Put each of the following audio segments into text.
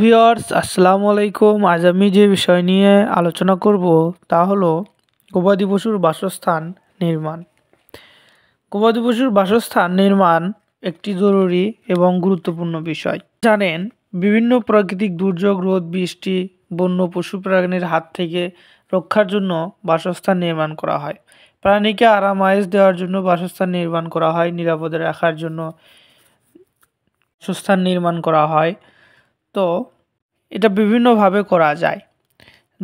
viewers আসসালামু আলাইকুম আজ আমি যে বিষয় নিয়ে আলোচনা করব তা হলো গবাদি পশুর বাসস্থান নির্মাণ গবাদি পশুর বাসস্থান নির্মাণ একটি জরুরি এবং গুরুত্বপূর্ণ বিষয় জানেন বিভিন্ন প্রাকৃতিক দুর্যোগ রোদ বৃষ্টি বন্য পশু প্রাণীর হাত থেকে রক্ষার জন্য বাসস্থান নির্মাণ করা হয় প্রাণীকে আরামায়েশ দেওয়ার জন্য বাসস্থান নির্মাণ করা হয় নিরাপদে রাখার জন্য বাসস্থান নির্মাণ করা হয় তো এটা বিভিন্নভাবে করা যায়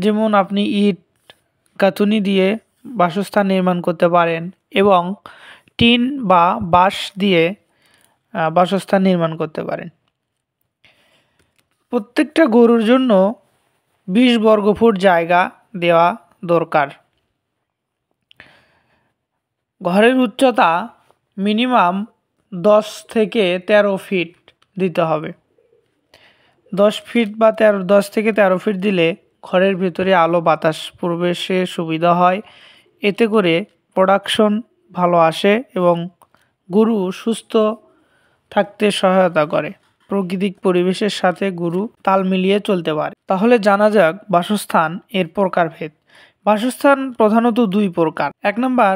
যেমন আপনি ইট গাঁথুনি দিয়ে বাসস্থান নির্মাণ করতে পারেন এবং টিন বা বাঁশ দিয়ে বাসস্থান নির্মাণ করতে পারেন প্রত্যেকটা গরুর জন্য বিশ বর্গফুট জায়গা দেওয়া দরকার ঘরের উচ্চতা মিনিমাম দশ থেকে ১৩ ফিট দিতে হবে দশ ফিট বা তেরো দশ থেকে তেরো ফিট দিলে ঘরের ভিতরে আলো বাতাস প্রবেশে সুবিধা হয় এতে করে প্রোডাকশন ভালো আসে এবং গরু সুস্থ থাকতে সহায়তা করে প্রাকৃতিক পরিবেশের সাথে গরু তাল মিলিয়ে চলতে পারে তাহলে জানা যাক বাসস্থান এর প্রকারভেদ বাসস্থান প্রধানত দুই প্রকার এক নম্বর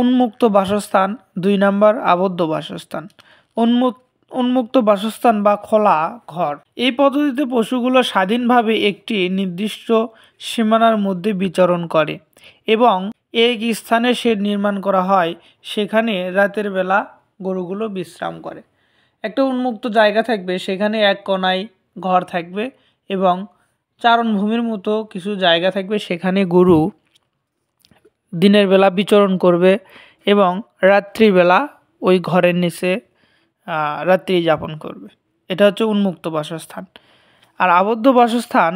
উন্মুক্ত বাসস্থান দুই নম্বর আবদ্ধ বাসস্থান উন্মুক্ত উন্মুক্ত বাসস্থান বা খোলা ঘর এই পদ্ধতিতে পশুগুলো স্বাধীনভাবে একটি নির্দিষ্ট সীমানার মধ্যে বিচরণ করে এবং এক স্থানে শেড নির্মাণ করা হয় সেখানে রাতের বেলা গরুগুলো বিশ্রাম করে একটা উন্মুক্ত জায়গা থাকবে সেখানে এক কোনায় ঘর থাকবে এবং চারণভূমির মতো কিছু জায়গা থাকবে সেখানে গরু দিনের বেলা বিচরণ করবে এবং রাত্রিবেলা ওই ঘরের নিচে রাত্রি যাপন করবে এটা হচ্ছে উন্মুক্ত বাসস্থান আর আবদ্ধ বাসস্থান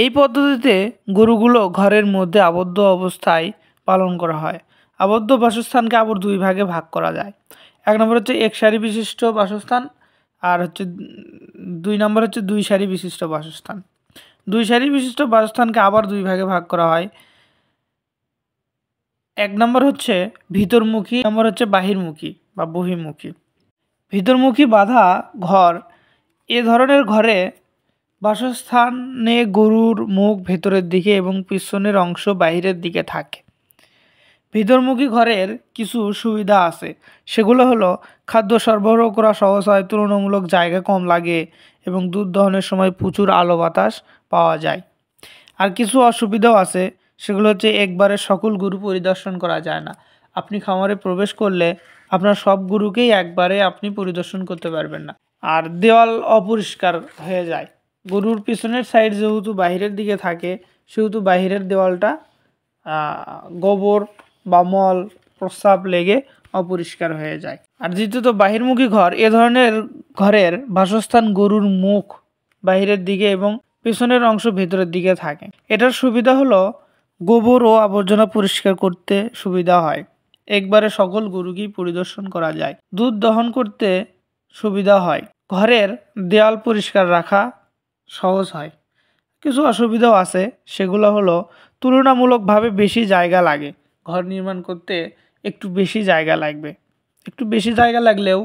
এই পদ্ধতিতে গরুগুলো ঘরের মধ্যে আবদ্ধ অবস্থায় পালন করা হয় আবদ্ধ বাসস্থানকে আবার দুই ভাগে ভাগ করা যায় এক নম্বর হচ্ছে এক সারি বিশিষ্ট বাসস্থান আর হচ্ছে দুই নম্বর হচ্ছে দুই সারি বিশিষ্ট বাসস্থান দুই সারি বিশিষ্ট বাসস্থানকে আবার দুই ভাগে ভাগ করা হয় এক নম্বর হচ্ছে ভিতরমুখী নম্বর হচ্ছে বাহিরমুখী বা বহির্মুখী ভিতরমুখী বাঁধা ঘর এ ধরনের ঘরে বাসস্থানে গরুর মুখ ভেতরের দিকে এবং পিছনের অংশ বাইরের দিকে থাকে ভিতরমুখী ঘরের কিছু সুবিধা আছে সেগুলো হলো খাদ্য সরবরাহ করা সহজ হয় তুলনামূলক জায়গা কম লাগে এবং দুধ দহনের সময় প্রচুর আলো বাতাস পাওয়া যায় আর কিছু অসুবিধাও আছে সেগুলো হচ্ছে একবারে সকল গরু পরিদর্শন করা যায় না আপনি খামারে প্রবেশ করলে আপনার সব গরুকেই একবারে আপনি পরিদর্শন করতে পারবেন না আর দেওয়াল অপরিষ্কার হয়ে যায় গরুর পিছনের সাইড যেহেতু বাহিরের দিকে থাকে সেহেতু বাহিরের দেওয়ালটা গোবর বা মল প্রস্রাব লেগে অপরিষ্কার হয়ে যায় আর দ্বিতীয়ত বাহিরমুখী ঘর এ ধরনের ঘরের বাসস্থান গরুর মুখ বাহিরের দিকে এবং পিছনের অংশ ভেতরের দিকে থাকে এটার সুবিধা হলো গোবর ও আবর্জনা পরিষ্কার করতে সুবিধা হয় একবারে সকল গরুকেই পরিদর্শন করা যায় দুধ দহন করতে সুবিধা হয় ঘরের দেয়াল পরিষ্কার রাখা সহজ হয় কিছু অসুবিধাও আছে সেগুলো হলো তুলনামূলকভাবে বেশি জায়গা লাগে ঘর নির্মাণ করতে একটু বেশি জায়গা লাগবে একটু বেশি জায়গা লাগলেও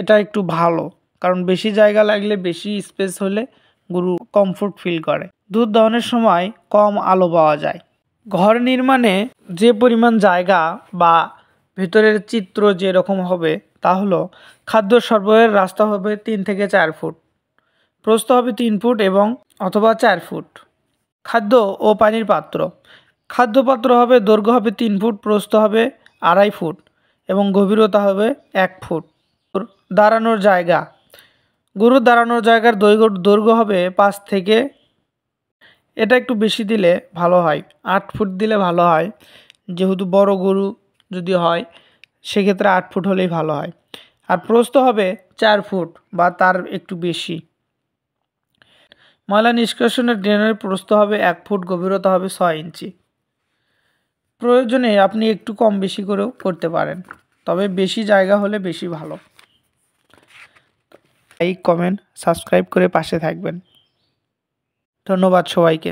এটা একটু ভালো কারণ বেশি জায়গা লাগলে বেশি স্পেস হলে গরু কমফোর্ট ফিল করে দুধ দহনের সময় কম আলো পাওয়া যায় ঘর নির্মাণে যে পরিমাণ জায়গা বা ভেতরের চিত্র যেরকম হবে তা হলো খাদ্য সরবরাহের রাস্তা হবে তিন থেকে চার ফুট প্রস্থ হবে তিন ফুট এবং অথবা চার ফুট খাদ্য ও পানির পাত্র খাদ্যপাত্র হবে দৈর্ঘ্য হবে তিন ফুট প্রস্থ হবে আড়াই ফুট এবং গভীরতা হবে এক ফুট দাঁড়ানোর জায়গা গরুর দাঁড়ানোর জায়গার দৈর্ঘ্য দৈর্ঘ্য হবে পাঁচ থেকে এটা একটু বেশি দিলে ভালো হয় আট ফুট দিলে ভালো হয় যেহেতু বড় গরু যদি হয় সেক্ষেত্রে আট ফুট হলেই ভালো হয় আর প্রস্থ হবে চার ফুট বা তার একটু বেশি ময়লা নিষ্কাশনের ড্রেনের প্রস্থ হবে এক ফুট গভীরতা হবে ছয় ইঞ্চি প্রয়োজনে আপনি একটু কম বেশি করেও করতে পারেন তবে বেশি জায়গা হলে বেশি ভালো লাইক কমেন্ট সাবস্ক্রাইব করে পাশে থাকবেন ধন্যবাদ সবাইকে